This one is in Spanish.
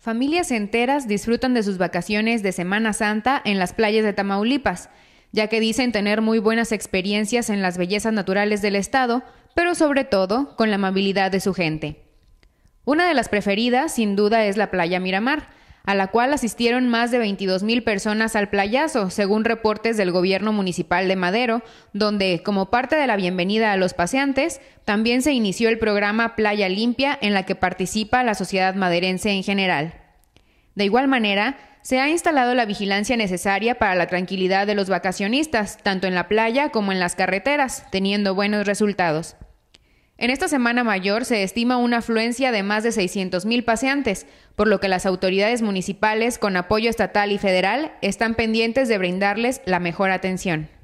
Familias enteras disfrutan de sus vacaciones de Semana Santa en las playas de Tamaulipas, ya que dicen tener muy buenas experiencias en las bellezas naturales del estado, pero sobre todo con la amabilidad de su gente. Una de las preferidas, sin duda, es la playa Miramar, a la cual asistieron más de 22.000 personas al playazo, según reportes del gobierno municipal de Madero, donde, como parte de la bienvenida a los paseantes, también se inició el programa Playa Limpia en la que participa la sociedad maderense en general. De igual manera, se ha instalado la vigilancia necesaria para la tranquilidad de los vacacionistas, tanto en la playa como en las carreteras, teniendo buenos resultados. En esta Semana Mayor se estima una afluencia de más de 600 mil paseantes, por lo que las autoridades municipales, con apoyo estatal y federal, están pendientes de brindarles la mejor atención.